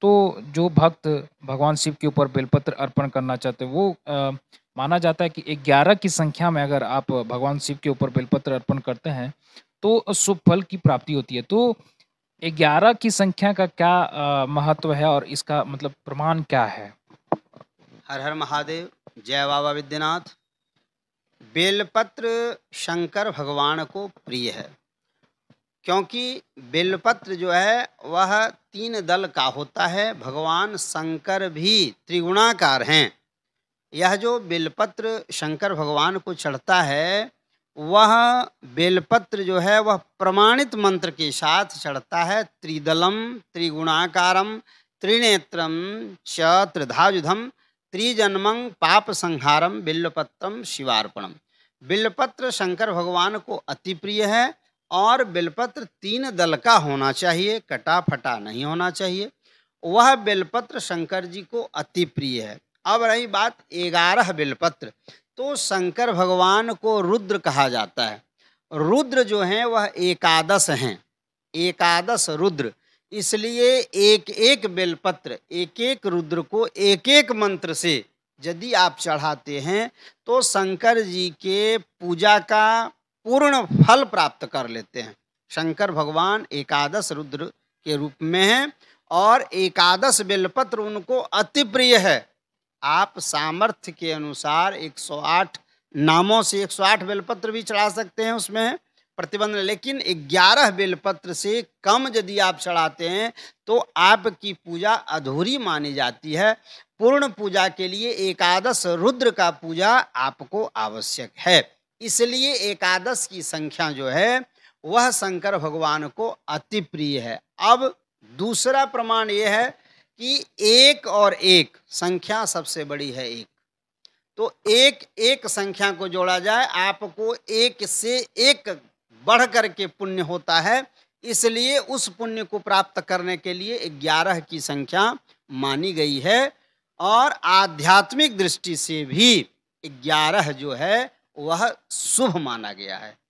तो जो भक्त भगवान शिव के ऊपर बेलपत्र अर्पण करना चाहते हैं वो आ, माना जाता है कि ग्यारह की संख्या में अगर आप भगवान शिव के ऊपर बेलपत्र अर्पण करते हैं तो शुभ फल की प्राप्ति होती है तो ग्यारह की संख्या का क्या महत्व है और इसका मतलब प्रमाण क्या है हर हर महादेव जय बाबा विद्यनाथ बेलपत्र शंकर भगवान को प्रिय है क्योंकि बेलपत्र जो है वह तीन दल का होता है भगवान शंकर भी त्रिगुणाकार हैं यह जो बेलपत्र शंकर भगवान को चढ़ता है वह बेलपत्र जो है वह प्रमाणित मंत्र के साथ चढ़ता है त्रिदलम त्रिगुणाकारम त्रिनेत्रम च त्रिधाजुधम त्रिजन्मं पाप संहारम बिल्वपत्रम शिवार्पणम बिल्वपत्र शंकर भगवान को अति प्रिय है और बेलपत्र तीन दल का होना चाहिए कटा फटा नहीं होना चाहिए वह बेलपत्र शंकर जी को अति प्रिय है अब रही बात ग्यारह बेलपत्र तो शंकर भगवान को रुद्र कहा जाता है रुद्र जो हैं वह एकादश हैं एकादश रुद्र इसलिए एक एक बेलपत्र एक एक रुद्र को एक एक मंत्र से यदि आप चढ़ाते हैं तो शंकर जी के पूजा का पूर्ण फल प्राप्त कर लेते हैं शंकर भगवान एकादश रुद्र के रूप में हैं और एकादश बेलपत्र उनको अति प्रिय है आप सामर्थ्य के अनुसार 108 नामों से 108 बेलपत्र भी चढ़ा सकते हैं उसमें प्रतिबंध लेकिन 11 बेलपत्र से कम यदि आप चढ़ाते हैं तो आपकी पूजा अधूरी मानी जाती है पूर्ण पूजा के लिए एकादश रुद्र का पूजा आपको आवश्यक है इसलिए एकादश की संख्या जो है वह शंकर भगवान को अति प्रिय है अब दूसरा प्रमाण यह है कि एक और एक संख्या सबसे बड़ी है एक तो एक एक संख्या को जोड़ा जाए आपको एक से एक बढ़ करके पुण्य होता है इसलिए उस पुण्य को प्राप्त करने के लिए ग्यारह की संख्या मानी गई है और आध्यात्मिक दृष्टि से भी ग्यारह जो है वह शुभ माना गया है